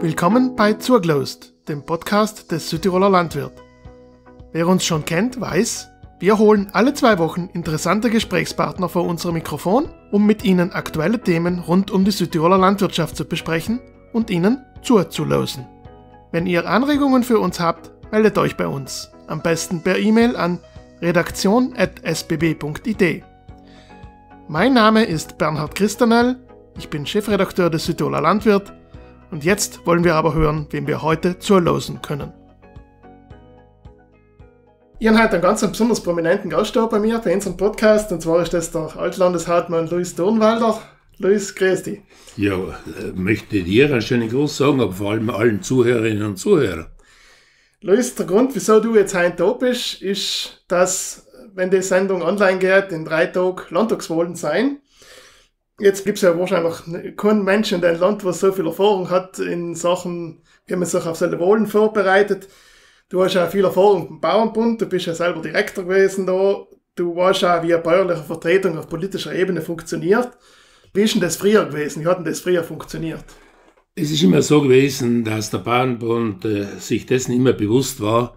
Willkommen bei Zurglost, dem Podcast des Südtiroler Landwirt. Wer uns schon kennt, weiß, wir holen alle zwei Wochen interessante Gesprächspartner vor unser Mikrofon, um mit ihnen aktuelle Themen rund um die Südtiroler Landwirtschaft zu besprechen und ihnen zurzulosen. Wenn ihr Anregungen für uns habt, meldet euch bei uns. Am besten per E-Mail an redaktion.sbb.id. Mein Name ist Bernhard Christanel, ich bin Chefredakteur des Südtiroler Landwirt und jetzt wollen wir aber hören, wen wir heute zuerlosen können. Ich habe heute einen ganz besonders prominenten Gast da bei mir bei unserem Podcast, und zwar ist das der Altlandeshauptmann Luis Dornwalder. Luis, grüß dich. Ja, äh, möchte dir einen schönen Gruß sagen, aber vor allem allen Zuhörerinnen und Zuhörern. Luis, der Grund, wieso du jetzt heute da bist, ist, dass, wenn die Sendung online geht, in drei Tagen Landtagswahlen sein jetzt gibt es ja wahrscheinlich keinen Menschen in deinem Land, der so viel Erfahrung hat in Sachen, wie man sich auf seine Wohlen vorbereitet. Du hast ja viel Erfahrung im Bauernbund, du bist ja selber Direktor gewesen da, du weißt ja, wie eine bäuerliche Vertretung auf politischer Ebene funktioniert. Wie ist denn das früher gewesen? Wie hat denn das früher funktioniert? Es ist immer so gewesen, dass der Bauernbund äh, sich dessen immer bewusst war,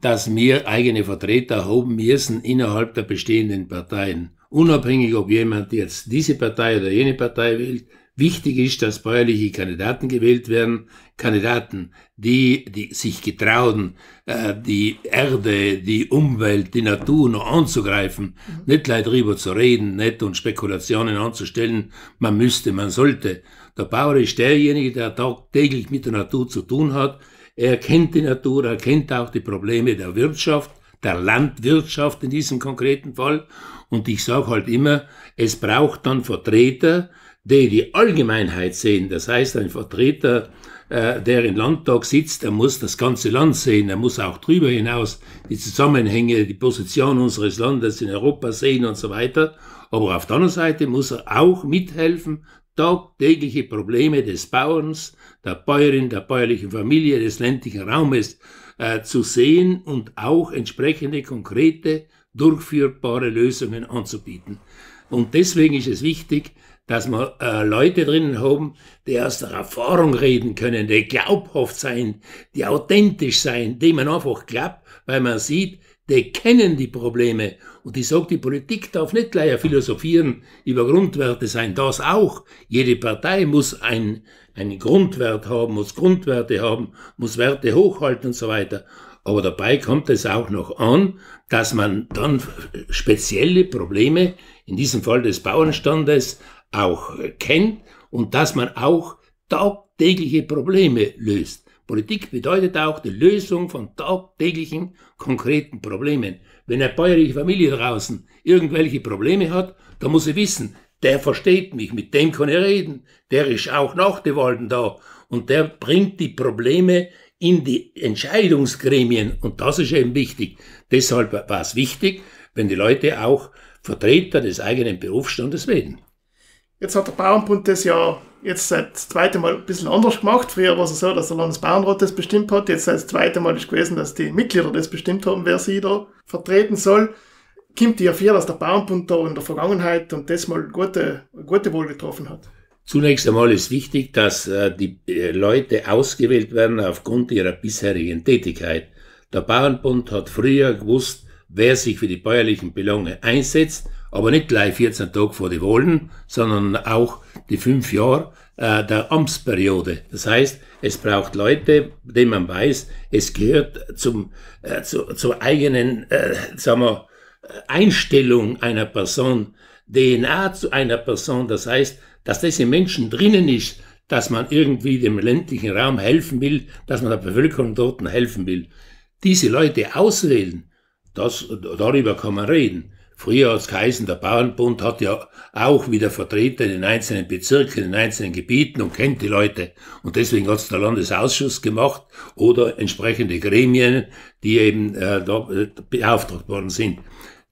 dass wir eigene Vertreter haben müssen innerhalb der bestehenden Parteien unabhängig ob jemand jetzt diese Partei oder jene Partei wählt, wichtig ist, dass bäuerliche Kandidaten gewählt werden, Kandidaten, die, die sich getrauen, äh, die Erde, die Umwelt, die Natur noch anzugreifen, mhm. nicht leid drüber zu reden, nicht und Spekulationen anzustellen, man müsste, man sollte. Der Bauer ist derjenige, der tagtäglich mit der Natur zu tun hat, er kennt die Natur, er kennt auch die Probleme der Wirtschaft, der Landwirtschaft in diesem konkreten Fall. Und ich sage halt immer, es braucht dann Vertreter, die die Allgemeinheit sehen. Das heißt, ein Vertreter, äh, der im Landtag sitzt, der muss das ganze Land sehen, er muss auch darüber hinaus die Zusammenhänge, die Position unseres Landes in Europa sehen und so weiter. Aber auf der anderen Seite muss er auch mithelfen, tagtägliche Probleme des Bauerns, der Bäuerin, der bäuerlichen Familie, des ländlichen Raumes äh, zu sehen und auch entsprechende konkrete, durchführbare Lösungen anzubieten. Und deswegen ist es wichtig, dass wir äh, Leute drinnen haben, die aus der Erfahrung reden können, die glaubhaft sein, die authentisch sein, die man einfach glaubt, weil man sieht, die kennen die Probleme und ich sage, die Politik darf nicht gleich philosophieren über Grundwerte sein. Das auch. Jede Partei muss ein, einen Grundwert haben, muss Grundwerte haben, muss Werte hochhalten und so weiter. Aber dabei kommt es auch noch an, dass man dann spezielle Probleme, in diesem Fall des Bauernstandes, auch kennt und dass man auch tagtägliche Probleme löst. Politik bedeutet auch die Lösung von tagtäglichen konkreten Problemen. Wenn eine bäuerliche Familie draußen irgendwelche Probleme hat, dann muss sie wissen, der versteht mich, mit dem kann ich reden, der ist auch nach den Walden da und der bringt die Probleme in die Entscheidungsgremien und das ist eben wichtig. Deshalb war es wichtig, wenn die Leute auch Vertreter des eigenen Berufsstandes werden. Jetzt hat der Bauernbund das ja jetzt seit zweite Mal ein bisschen anders gemacht. Früher war es so, dass der Landesbauernrat das bestimmt hat. Jetzt seit zweite Mal ist gewesen, dass die Mitglieder das bestimmt haben, wer sie da vertreten soll. Kimmt Kommt ja vier, dass der Bauernbund da in der Vergangenheit und das mal gute, gute Wohl getroffen hat. Zunächst einmal ist wichtig, dass äh, die äh, Leute ausgewählt werden aufgrund ihrer bisherigen Tätigkeit. Der Bauernbund hat früher gewusst, wer sich für die bäuerlichen Belange einsetzt aber nicht gleich 14 Tage vor die Wahlen, sondern auch die fünf Jahre äh, der Amtsperiode. Das heißt, es braucht Leute, denen man weiß, es gehört zum, äh, zu, zur eigenen äh, sagen wir, Einstellung einer Person, DNA zu einer Person. Das heißt, dass das im Menschen drinnen ist, dass man irgendwie dem ländlichen Raum helfen will, dass man der Bevölkerung dort helfen will. Diese Leute auswählen, das, darüber kann man reden. Früher als es der Bauernbund hat ja auch wieder Vertreter in den einzelnen Bezirken, in den einzelnen Gebieten und kennt die Leute. Und deswegen hat es der Landesausschuss gemacht oder entsprechende Gremien, die eben äh, da, äh, beauftragt worden sind.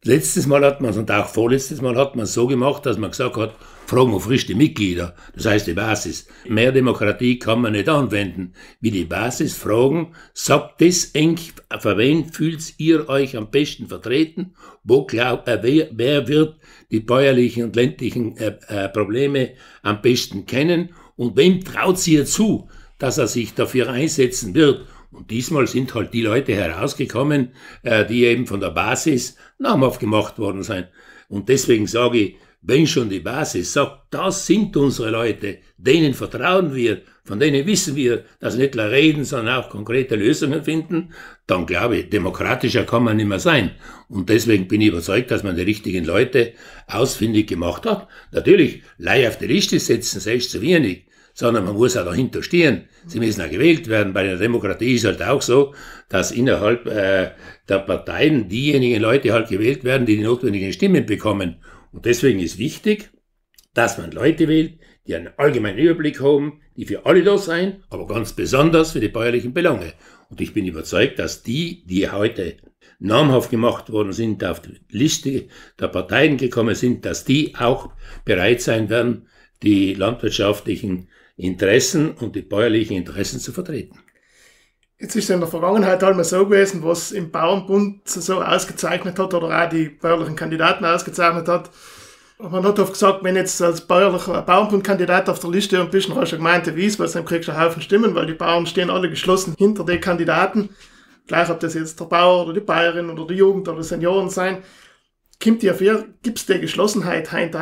Letztes Mal hat man es und auch vorletztes Mal hat man es so gemacht, dass man gesagt hat, Fragen auf frisch Mitglieder, das heißt die Basis. Mehr Demokratie kann man nicht anwenden. Wie die Basis fragen, sagt das eng, für wen fühlt ihr euch am besten vertreten? Wo glaubt, äh, wer, wer wird die bäuerlichen und ländlichen äh, äh, Probleme am besten kennen? Und wem traut ihr zu, dass er sich dafür einsetzen wird? Und diesmal sind halt die Leute herausgekommen, äh, die eben von der Basis namhaft gemacht worden sind. Und deswegen sage ich, wenn schon die Basis sagt, das sind unsere Leute, denen vertrauen wir, von denen wissen wir, dass sie nicht nur reden, sondern auch konkrete Lösungen finden, dann glaube ich, demokratischer kann man nicht mehr sein. Und deswegen bin ich überzeugt, dass man die richtigen Leute ausfindig gemacht hat. Natürlich, Leih auf die Liste setzen, selbst zu wenig sondern man muss auch dahinter stehen. Sie müssen auch gewählt werden. Bei der Demokratie ist halt auch so, dass innerhalb äh, der Parteien diejenigen Leute halt gewählt werden, die die notwendigen Stimmen bekommen. Und deswegen ist wichtig, dass man Leute wählt, die einen allgemeinen Überblick haben, die für alle da sein, aber ganz besonders für die bäuerlichen Belange. Und ich bin überzeugt, dass die, die heute namhaft gemacht worden sind, auf die Liste der Parteien gekommen sind, dass die auch bereit sein werden, die landwirtschaftlichen Interessen und die bäuerlichen Interessen zu vertreten. Jetzt ist es in der Vergangenheit halt mal so gewesen, was im Bauernbund so ausgezeichnet hat oder auch die bäuerlichen Kandidaten ausgezeichnet hat. Man hat oft gesagt, wenn jetzt als bäuerlicher Bauernbundkandidat auf der Liste ein bisschen rascher Gemeinde Wies, weil dann kriegst du einen Haufen Stimmen, weil die Bauern stehen alle geschlossen hinter den Kandidaten. Gleich ob das jetzt der Bauer oder die Bayerin oder die Jugend oder Senioren sein, kommt die auf ihr, gibt es die Geschlossenheit heint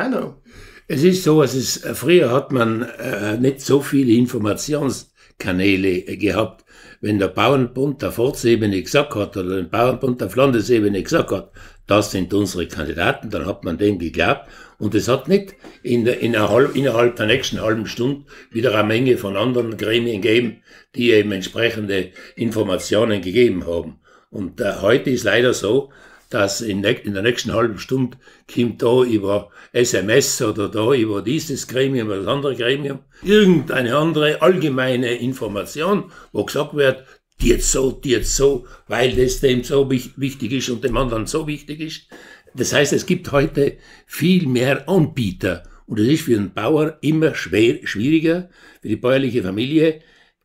Es ist so, es ist, früher hat man äh, nicht so viele Informations- Kanäle gehabt. Wenn der Bauernbund auf Ortsebene gesagt hat oder der Bauernbund auf Landesebene gesagt hat, das sind unsere Kandidaten, dann hat man dem geglaubt und es hat nicht in, in halb, innerhalb der nächsten halben Stunde wieder eine Menge von anderen Gremien gegeben, die eben entsprechende Informationen gegeben haben. Und äh, heute ist leider so, dass in, in, der nächsten halben Stunde kommt da über SMS oder da über dieses Gremium oder das andere Gremium irgendeine andere allgemeine Information, wo gesagt wird, die jetzt so, die jetzt so, weil das dem so wichtig ist und dem anderen so wichtig ist. Das heißt, es gibt heute viel mehr Anbieter und es ist für den Bauer immer schwer, schwieriger, für die bäuerliche Familie,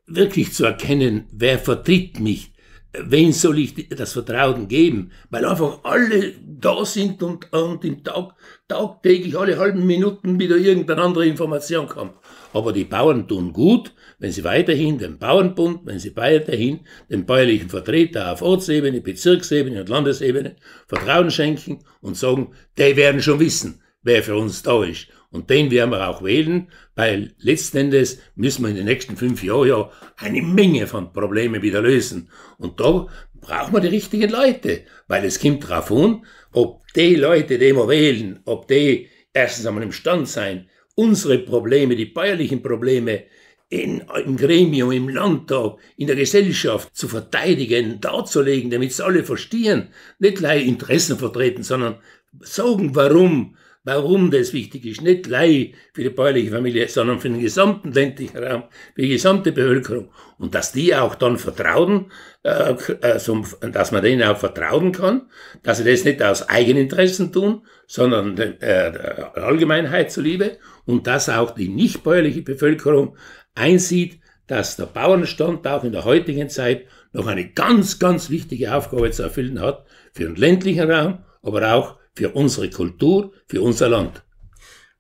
wirklich zu erkennen, wer vertritt mich, wen soll ich das Vertrauen geben? Weil einfach alle da sind und, und im Tag, tagtäglich alle halben Minuten wieder irgendeine andere Information kommt. Aber die Bauern tun gut, wenn sie weiterhin den Bauernbund, wenn sie weiterhin den bäuerlichen Vertreter auf Ortsebene, Bezirksebene und Landesebene Vertrauen schenken und sagen, die werden schon wissen, wer für uns da ist. Und den werden wir auch wählen, weil letzten Endes müssen wir in den nächsten fünf Jahren ja eine Menge von Problemen wieder lösen. Und da brauchen wir die richtigen Leute, weil es kommt darauf an, ob die Leute, die wir wählen, ob die erstens einmal im Stand sein, unsere Probleme, die bäuerlichen Probleme in, im Gremium, im Landtag, in der Gesellschaft zu verteidigen, darzulegen, damit sie alle verstehen, nicht gleich Interessen vertreten, sondern sagen, warum Warum das wichtig ist, nicht lei für die bäuerliche Familie, sondern für den gesamten ländlichen Raum, für die gesamte Bevölkerung. Und dass die auch dann vertrauen, äh, äh, dass man denen auch vertrauen kann, dass sie das nicht aus Eigeninteressen tun, sondern äh, der Allgemeinheit zuliebe und dass auch die nicht bäuerliche Bevölkerung einsieht, dass der Bauernstand auch in der heutigen Zeit noch eine ganz, ganz wichtige Aufgabe zu erfüllen hat für den ländlichen Raum, aber auch für unsere Kultur, für unser Land.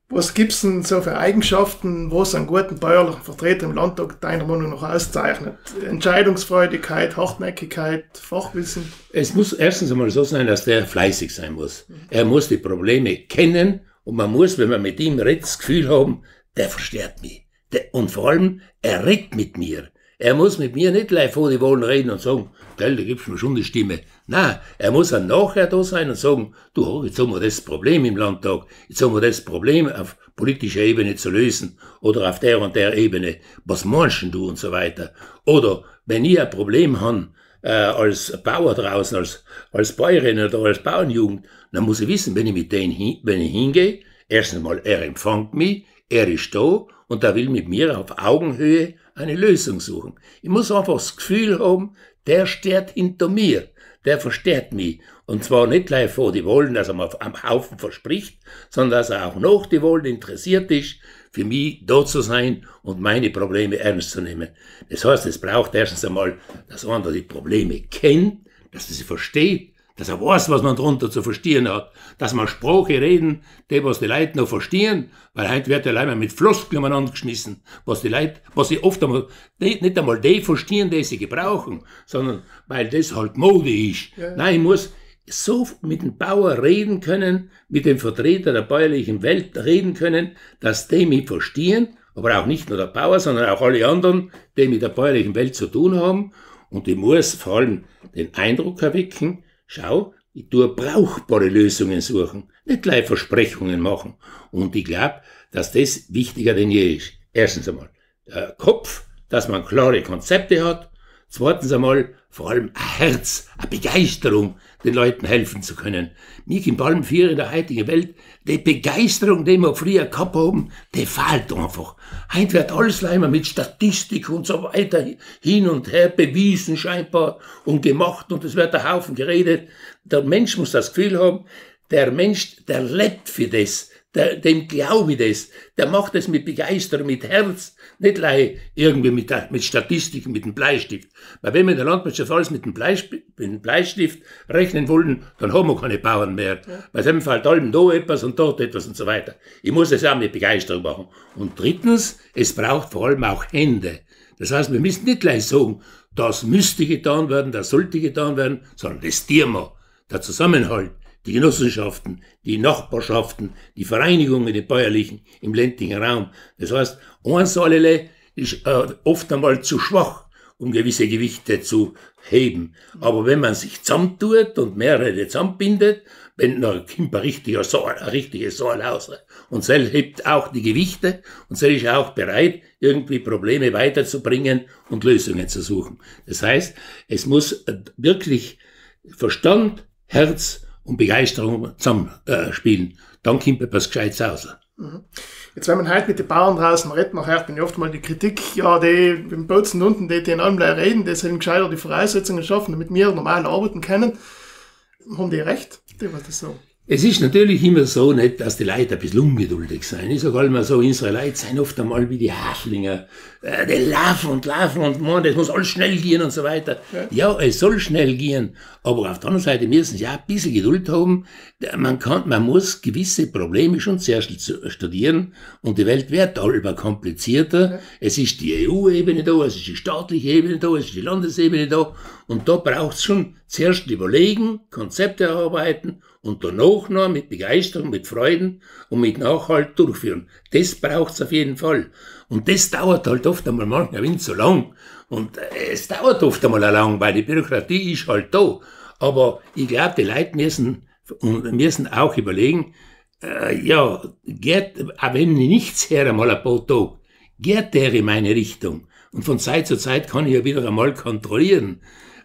Was gibt es denn so für Eigenschaften, was einen guten bäuerlichen Vertreter im Landtag deiner Meinung nach auszeichnet? Entscheidungsfreudigkeit, Hartnäckigkeit, Fachwissen? Es muss erstens einmal so sein, dass der fleißig sein muss. Er muss die Probleme kennen und man muss, wenn man mit ihm redet, das Gefühl haben, der versteht mich. Der, und vor allem, er redet mit mir. Er muss mit mir nicht live vor die Wohlen reden und sagen, gell, da gibt es mir schon die Stimme. Nein, er muss dann nachher da sein und sagen, du, jetzt haben wir das Problem im Landtag, jetzt haben wir das Problem auf politischer Ebene zu lösen oder auf der und der Ebene, was meinst du und so weiter. Oder wenn ich ein Problem habe, äh, als Bauer draußen, als, als Bäuerin oder als Bauernjugend, dann muss ich wissen, wenn ich mit denen hin, wenn ich hingehe, erstens mal, er empfängt mich, er ist da und er will mit mir auf Augenhöhe eine Lösung suchen. Ich muss einfach das Gefühl haben, der steht hinter mir der versteht mich. Und zwar nicht gleich vor die Wollen, dass er mir am Haufen verspricht, sondern dass er auch noch die Wollen interessiert ist, für mich da zu sein und meine Probleme ernst zu nehmen. Das heißt, es braucht erstens einmal, dass einer die Probleme kennt, dass er sie versteht dass er weiß, was man drunter zu verstehen hat, dass man Sprache reden, die, was die Leute noch verstehen, weil heute wird ja leider mit Floskeln angeschmissen, was die Leute, was sie oft einmal, nicht, nicht einmal die verstehen, die sie gebrauchen, sondern weil das halt Mode ist. Ja. Nein, ich muss so mit dem Bauer reden können, mit dem Vertreter der bäuerlichen Welt reden können, dass die mich verstehen, aber auch nicht nur der Bauer, sondern auch alle anderen, die mit der bäuerlichen Welt zu tun haben. Und ich muss vor allem den Eindruck erwecken, Schau, ich tue brauchbare Lösungen suchen, nicht gleich Versprechungen machen. Und ich glaube, dass das wichtiger denn je ist. Erstens einmal, der Kopf, dass man klare Konzepte hat Zweitens einmal vor allem ein Herz, eine Begeisterung, den Leuten helfen zu können. Mir im Palm 4 in der heutigen Welt, die Begeisterung, die wir früher gehabt haben, die fehlt einfach. Heute wird alles leider mit Statistik und so weiter hin und her bewiesen scheinbar und gemacht und es wird ein Haufen geredet. Der Mensch muss das Gefühl haben, der Mensch, der lebt für das der, dem glaube ich das. Der macht das mit Begeisterung, mit Herz, nicht lei irgendwie mit, mit Statistiken, mit dem Bleistift. Weil wenn wir in der Landwirtschaft alles mit dem, Bleistift, mit dem Bleistift rechnen wollen, dann haben wir keine Bauern mehr. Ja. Weil einem fällt allem da etwas und dort etwas und so weiter. Ich muss das auch mit Begeisterung machen. Und drittens, es braucht vor allem auch Hände. Das heißt, wir müssen nicht gleich sagen, das müsste getan werden, das sollte getan werden, sondern das Thema, der Zusammenhalt, die Genossenschaften, die Nachbarschaften, die Vereinigungen, die bäuerlichen im ländlichen Raum. Das heißt, eins allerlei ist äh, oft einmal zu schwach, um gewisse Gewichte zu heben. Aber wenn man sich zusammentut und mehrere zusammenbindet, wenn dann kommt ein richtiger Saal, ein richtiges Saal aus, Und Sel hebt auch die Gewichte und Sel ist auch bereit, irgendwie Probleme weiterzubringen und Lösungen zu suchen. Das heißt, es muss äh, wirklich Verstand, Herz und Begeisterung zusammen äh, spielen. Dann kommt etwas Gescheites raus. Mhm. Jetzt, wenn man halt mit den Bauern draußen redet, nachher hört ich oft mal die Kritik, ja, die im Bozen unten, die, die in allem reden, die sollen gescheiter die Voraussetzungen schaffen, damit wir normal arbeiten können. Haben die recht, die was das so? Es ist natürlich immer so nicht, dass die Leute ein bisschen ungeduldig sind. Ich sage immer halt so, unsere Leute sind oft einmal wie die Haflinger. Äh, die laufen und laufen und man, das muss alles schnell gehen und so weiter. Ja. ja, es soll schnell gehen, aber auf der anderen Seite müssen sie auch ein bisschen Geduld haben. Man, kann, man muss gewisse Probleme schon zuerst äh, studieren und die Welt wird allber komplizierter. Ja. Es ist die EU-Ebene da, es ist die staatliche Ebene da, es ist die Landesebene da und da braucht es schon zuerst überlegen, Konzepte erarbeiten und danach noch mit Begeisterung, mit Freuden und mit Nachhalt durchführen. Das braucht's auf jeden Fall. Und das dauert halt oft einmal manchmal ein so lang. Und äh, es dauert oft einmal lang, weil die Bürokratie ist halt da. Aber ich glaube, die Leute müssen, müssen auch überlegen, äh, ja, geht, auch wenn ich nichts her einmal ein paar Tage, geht der in meine Richtung. Und von Zeit zu Zeit kann ich ja wieder einmal kontrollieren.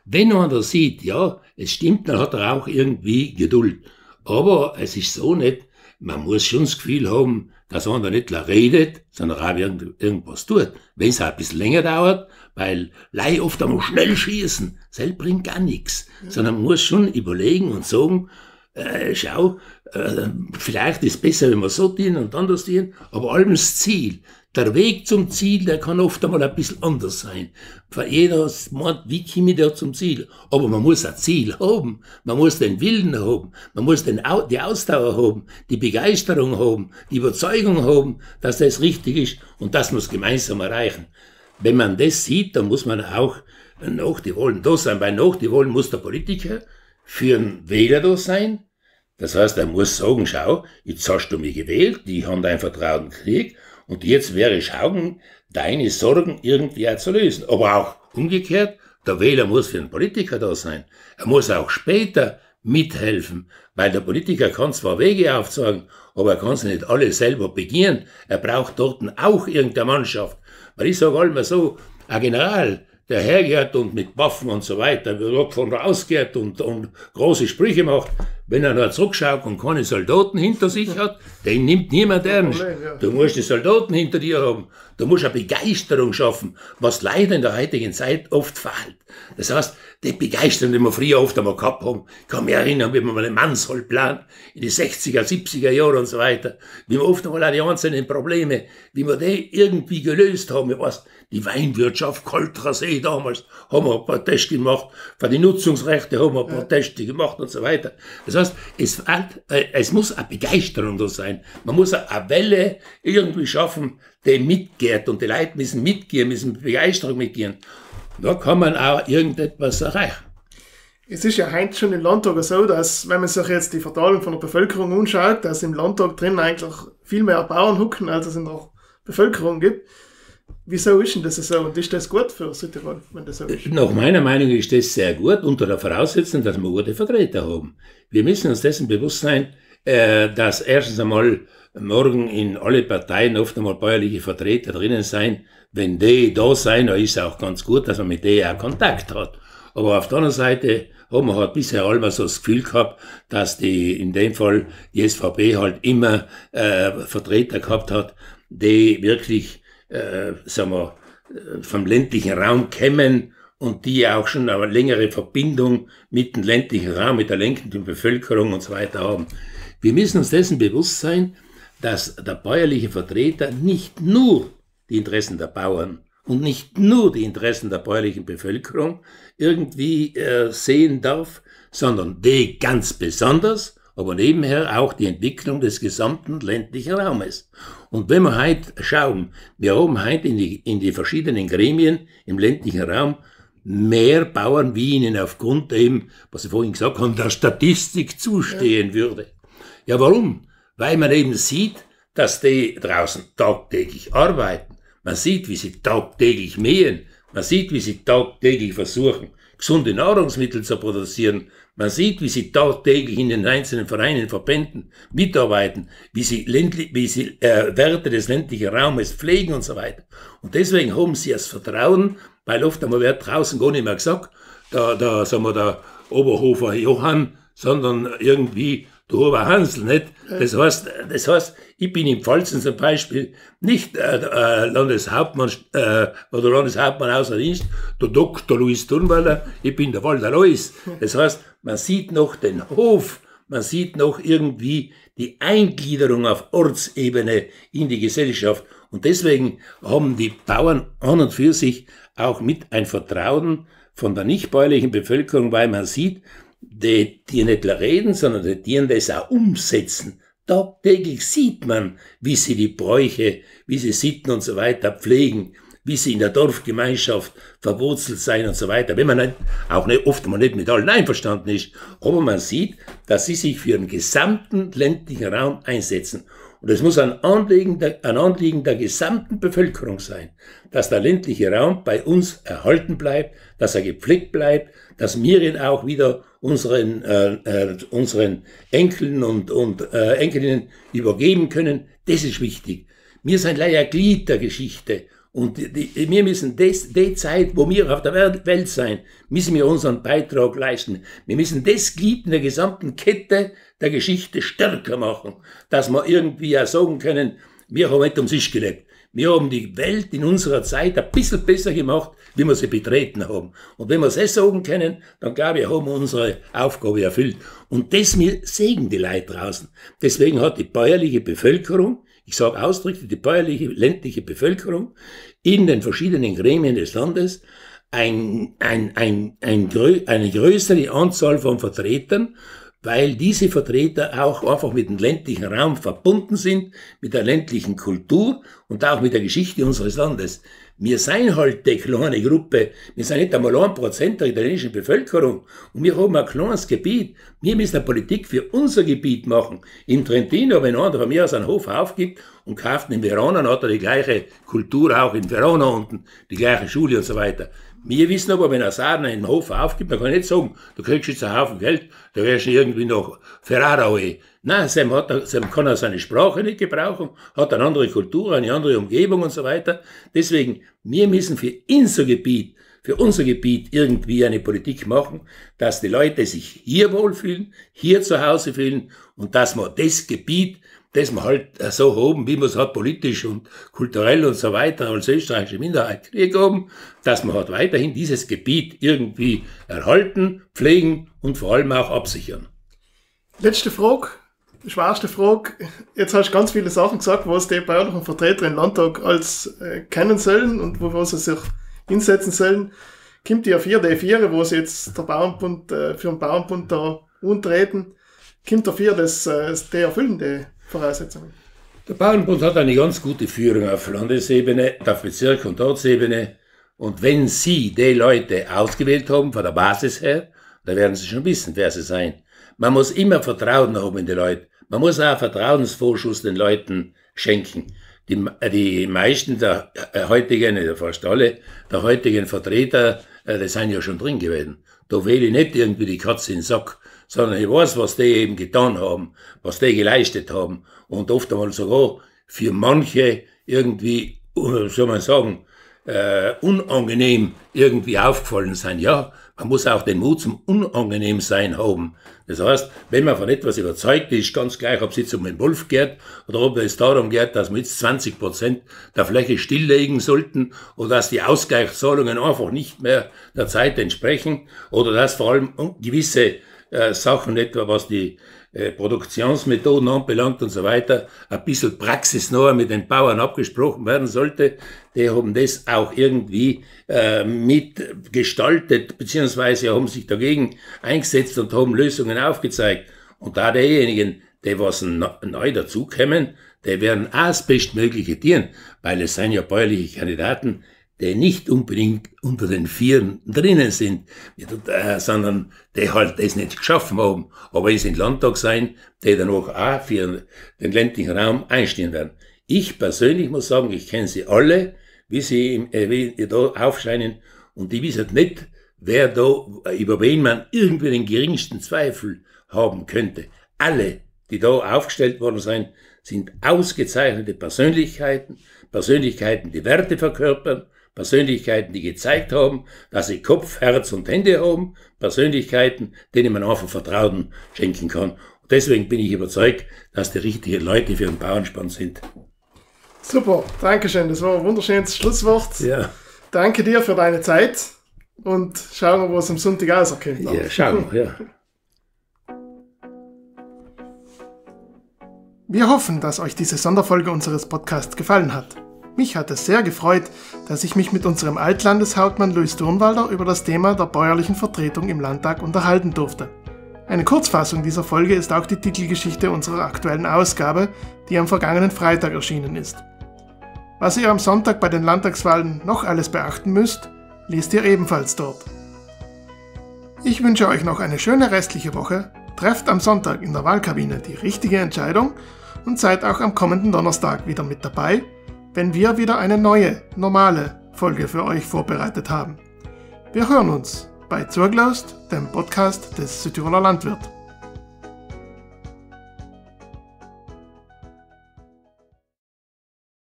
Wenn einer sieht, ja, es stimmt, dann hat er auch irgendwie Geduld. Aber es ist so nicht, man muss schon das Gefühl haben, dass einer nicht nur redet, sondern auch irgend, irgendwas tut. Wenn es ein bisschen länger dauert, weil Lei oft einmal schnell schießen, selbst bringt gar nichts. Mhm. Sondern man muss schon überlegen und sagen, äh, schau, äh, vielleicht ist es besser, wenn wir so dienen und anders dienen, aber allem das Ziel. Der Weg zum Ziel, der kann oft einmal ein bisschen anders sein. Weil jeder meint, wie komme ich da zum Ziel? Aber man muss ein Ziel haben. Man muss den Willen haben. Man muss den, die Ausdauer haben, die Begeisterung haben, die Überzeugung haben, dass das richtig ist und das muss gemeinsam erreichen. Wenn man das sieht, dann muss man auch nach die Wollen da sein. Weil nach die Wollen muss der Politiker für den Wähler da sein. Das heißt, er muss sagen, schau, jetzt hast du mich gewählt, die haben dein Vertrauen gekriegt und jetzt wäre Schaugen, deine Sorgen irgendwie auch zu lösen. Aber auch umgekehrt, der Wähler muss für den Politiker da sein. Er muss auch später mithelfen, weil der Politiker kann zwar Wege aufzeigen, aber er kann sie nicht alle selber begieren. Er braucht dort auch irgendeine Mannschaft. Weil ich sage immer so, ein General, der hergeht und mit Waffen und so weiter, wird davon rausgeht und, und große Sprüche macht, wenn er nach zurückschaut und keine Soldaten hinter sich hat, den nimmt niemand ernst. Du musst die Soldaten hinter dir haben. Du musst eine Begeisterung schaffen, was leider in der heutigen Zeit oft fehlt. Das heißt, die Begeisterung, die wir früher oft einmal gehabt haben, kann mich erinnern, wie wir mal einen Mannsholdplan in die 60er, 70er Jahre und so weiter, wie wir oft einmal die einzelnen Probleme, wie wir die irgendwie gelöst haben. Ich weiß, die Weinwirtschaft, Koltrasee damals, haben wir ein paar Teste gemacht, für die Nutzungsrechte haben wir ein paar Teste gemacht und so weiter. Das das heißt, es, äh, es muss eine Begeisterung da sein. Man muss eine Welle irgendwie schaffen, die mitgeht und die Leute müssen mitgehen, müssen Begeisterung mitgehen. Da kann man auch irgendetwas erreichen. Es ist ja heute schon im Landtag so, dass, wenn man sich jetzt die Verteilung von der Bevölkerung anschaut, dass im Landtag drin eigentlich viel mehr Bauern hucken, als es in der Bevölkerung gibt. Wieso ist denn das so und ist das gut für Südtirol, wenn das so ist? Nach meiner Meinung ist das sehr gut, unter der Voraussetzung, dass wir gute Vertreter haben. Wir müssen uns dessen bewusst sein, äh, dass erstens einmal morgen in alle Parteien oft einmal bäuerliche Vertreter drinnen sein. Wenn die da sein, dann ist es auch ganz gut, dass man mit denen auch Kontakt hat. Aber auf der anderen Seite haben wir halt bisher immer so das Gefühl gehabt, dass die, in dem Fall die SVP halt immer äh, Vertreter gehabt hat, die wirklich äh, sagen wir, äh, vom ländlichen Raum kämen und die auch schon eine längere Verbindung mit dem ländlichen Raum, mit der ländlichen Bevölkerung und so weiter haben. Wir müssen uns dessen bewusst sein, dass der bäuerliche Vertreter nicht nur die Interessen der Bauern und nicht nur die Interessen der bäuerlichen Bevölkerung irgendwie äh, sehen darf, sondern die ganz besonders, aber nebenher auch die Entwicklung des gesamten ländlichen Raumes. Und wenn wir heute schauen, wir haben heute in die, in die verschiedenen Gremien im ländlichen Raum mehr Bauern, wie ihnen aufgrund eben, was ich vorhin gesagt habe, der Statistik zustehen ja. würde. Ja, warum? Weil man eben sieht, dass die draußen tagtäglich arbeiten. Man sieht, wie sie tagtäglich mähen. Man sieht, wie sie tagtäglich versuchen, gesunde Nahrungsmittel zu produzieren. Man sieht, wie sie tagtäglich in den einzelnen Vereinen, Verbänden mitarbeiten, wie sie, ländlich, wie sie äh, Werte des ländlichen Raumes pflegen und so weiter. Und deswegen haben sie das Vertrauen, weil oft einmal wird draußen gar nicht mehr gesagt, da, da, sagen wir, der Oberhofer Johann, sondern irgendwie drüber Hansl, nicht? Das heißt, das heißt, ich bin im Pfalzen zum Beispiel nicht äh, äh, Landeshauptmann äh, oder Landeshauptmann außer Dienst, der Dr. Luis Thurnwalder, ich bin der Walter Lois. Das heißt, man sieht noch den Hof, man sieht noch irgendwie die Eingliederung auf Ortsebene in die Gesellschaft. Und deswegen haben die Bauern an und für sich auch mit ein Vertrauen von der nichtbäuerlichen Bevölkerung, weil man sieht, die Tiere nicht reden, sondern die Tiere das auch umsetzen. Tagtäglich sieht man, wie sie die Bräuche, wie sie Sitten und so weiter pflegen, wie sie in der Dorfgemeinschaft verwurzelt sein und so weiter. Wenn man nicht, auch nicht, oft mal nicht mit allen einverstanden ist, aber man sieht, dass sie sich für den gesamten ländlichen Raum einsetzen. Und es muss ein Anliegen, der, ein Anliegen der gesamten Bevölkerung sein, dass der ländliche Raum bei uns erhalten bleibt, dass er gepflegt bleibt, dass wir ihn auch wieder unseren, äh, äh, unseren Enkeln und, und äh, Enkelinnen übergeben können, das ist wichtig. Wir sind leider Glied der Geschichte und die, die, wir müssen des, die Zeit, wo wir auf der Welt sein, müssen wir unseren Beitrag leisten. Wir müssen das Glied in der gesamten Kette der Geschichte stärker machen, dass wir irgendwie ja sagen können, wir haben nicht um sich gelebt. Wir haben die Welt in unserer Zeit ein bisschen besser gemacht, wie wir sie betreten haben. Und wenn wir es eh sagen können, dann glaube ich, haben wir unsere Aufgabe erfüllt. Und das mir sehen die Leute draußen. Deswegen hat die bäuerliche Bevölkerung, ich sage ausdrücklich, die bäuerliche, ländliche Bevölkerung in den verschiedenen Gremien des Landes ein, ein, ein, eine größere Anzahl von Vertretern weil diese Vertreter auch einfach mit dem ländlichen Raum verbunden sind, mit der ländlichen Kultur und auch mit der Geschichte unseres Landes. Wir sind halt die kleine Gruppe, wir sind nicht einmal ein Prozent der italienischen Bevölkerung und wir haben ein kleines Gebiet. Wir müssen eine Politik für unser Gebiet machen. In Trentino, wenn einer von mir aus einen Hof aufgibt und kauft in Verona, dann hat er die gleiche Kultur auch in Verona unten, die gleiche Schule und so weiter. Wir wissen aber, wenn ein Sarner einen Hof aufgibt, man kann nicht sagen, du kriegst jetzt einen Haufen Geld, da wärst du irgendwie noch Ferraro. Nein, Sam, hat, Sam kann er seine Sprache nicht gebrauchen, hat eine andere Kultur, eine andere Umgebung und so weiter. Deswegen, wir müssen für unser Gebiet, für unser Gebiet irgendwie eine Politik machen, dass die Leute sich hier wohlfühlen, hier zu Hause fühlen und dass man das Gebiet dass man halt äh, so oben, wie man es hat, politisch und kulturell und so weiter, als österreichische Minderheit Krieg oben, dass man halt weiterhin dieses Gebiet irgendwie erhalten, pflegen und vor allem auch absichern. Letzte Frage, schwerste Frage. Jetzt hast du ganz viele Sachen gesagt, was die bayerischen Vertreter im Landtag als äh, kennen sollen und wo, sie sich hinsetzen sollen. Kommt die auf 4 D4, wo sie jetzt der Bauernbund, äh, für den Bauernbund da untreten, kommt auf 4 das, äh, das D erfüllende Voraussetzungen? Der Bauernbund hat eine ganz gute Führung auf Landesebene, auf Bezirk- und Ortsebene. Und wenn Sie die Leute ausgewählt haben, von der Basis her, da werden Sie schon wissen, wer Sie sein. Man muss immer Vertrauen haben in die Leute. Man muss auch Vertrauensvorschuss den Leuten schenken. Die, äh, die meisten der äh, heutigen, fast alle, der heutigen Vertreter, äh, die sind ja schon drin gewesen. Da wähle ich nicht irgendwie die Katze in den Sack sondern ich weiß, was die eben getan haben, was die geleistet haben und oft einmal sogar für manche irgendwie, äh, soll man sagen, äh, unangenehm irgendwie aufgefallen sein. Ja, man muss auch den Mut zum unangenehm sein haben. Das heißt, wenn man von etwas überzeugt ist, ganz gleich, ob es jetzt um den Wolf geht oder ob es darum geht, dass wir jetzt 20 Prozent der Fläche stilllegen sollten oder dass die Ausgleichszahlungen einfach nicht mehr der Zeit entsprechen oder dass vor allem gewisse äh, Sachen etwa, was die äh, Produktionsmethoden anbelangt und so weiter, ein bisschen praxisnah mit den Bauern abgesprochen werden sollte. Die haben das auch irgendwie äh, mitgestaltet, beziehungsweise haben sich dagegen eingesetzt und haben Lösungen aufgezeigt. Und da diejenigen, die was neu dazukommen, die werden auch das Bestmögliche dienen, weil es sind ja bäuerliche Kandidaten, die nicht unbedingt unter den Vieren drinnen sind, äh, sondern die halt es nicht geschaffen haben, aber es in Landtag sein, die dann auch, für den ländlichen Raum einstehen werden. Ich persönlich muss sagen, ich kenne sie alle, wie sie im, äh, wie da aufscheinen und ich weiß halt nicht, wer da, über wen man irgendwie den geringsten Zweifel haben könnte. Alle, die da aufgestellt worden sind, sind ausgezeichnete Persönlichkeiten, Persönlichkeiten, die Werte verkörpern, Persönlichkeiten, die gezeigt haben, dass sie Kopf, Herz und Hände haben, Persönlichkeiten, denen man einfach Vertrauen schenken kann. Und deswegen bin ich überzeugt, dass die richtigen Leute für den Bauernspann sind. Super, danke schön. Das war ein wunderschönes Schlusswort. Ja. Danke dir für deine Zeit und schauen wir, wo es am Sonntag auserkennt. Ja, schauen wir, ja. Wir hoffen, dass euch diese Sonderfolge unseres Podcasts gefallen hat. Mich hat es sehr gefreut, dass ich mich mit unserem Altlandeshauptmann Louis Durnwalder über das Thema der bäuerlichen Vertretung im Landtag unterhalten durfte. Eine Kurzfassung dieser Folge ist auch die Titelgeschichte unserer aktuellen Ausgabe, die am vergangenen Freitag erschienen ist. Was ihr am Sonntag bei den Landtagswahlen noch alles beachten müsst, lest ihr ebenfalls dort. Ich wünsche euch noch eine schöne restliche Woche, trefft am Sonntag in der Wahlkabine die richtige Entscheidung und seid auch am kommenden Donnerstag wieder mit dabei, wenn wir wieder eine neue, normale Folge für euch vorbereitet haben. Wir hören uns bei Zurglost, dem Podcast des Südtiroler Landwirts.